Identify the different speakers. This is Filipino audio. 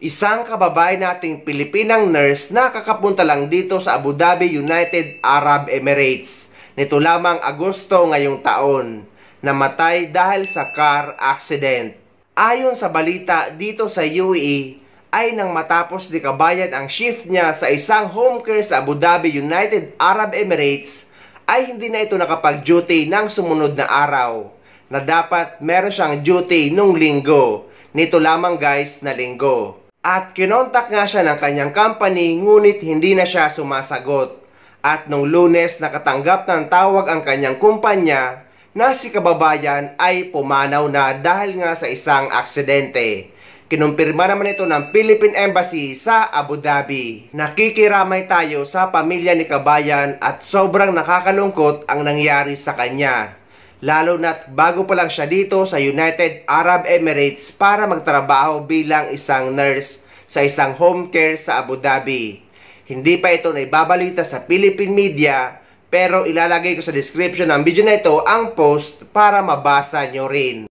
Speaker 1: isang kababae nating Pilipinang nurse na kakapunta lang dito sa Abu Dhabi United Arab Emirates. Nito lamang Agosto ngayong taon, namatay dahil sa car accident. Ayon sa balita dito sa UAE, ay nang matapos di kabayan ang shift niya sa isang home care sa Abu Dhabi United Arab Emirates, ay hindi na ito nakapag-duty ng sumunod na araw na dapat meron siyang duty nung linggo. Nito lamang guys na linggo. At kinontak nga siya ng kanyang company ngunit hindi na siya sumasagot. At nung lunes nakatanggap ng tawag ang kanyang kumpanya na si kababayan ay pumanaw na dahil nga sa isang aksidente. Kinumpirma naman ito ng Philippine Embassy sa Abu Dhabi. Nakikiramay tayo sa pamilya ni Kabayan at sobrang nakakalungkot ang nangyari sa kanya lalo na't bago pa lang siya dito sa United Arab Emirates para magtrabaho bilang isang nurse sa isang home care sa Abu Dhabi. Hindi pa ito naibabalita sa Philippine media pero ilalagay ko sa description ng video na ito ang post para mabasa nyo rin.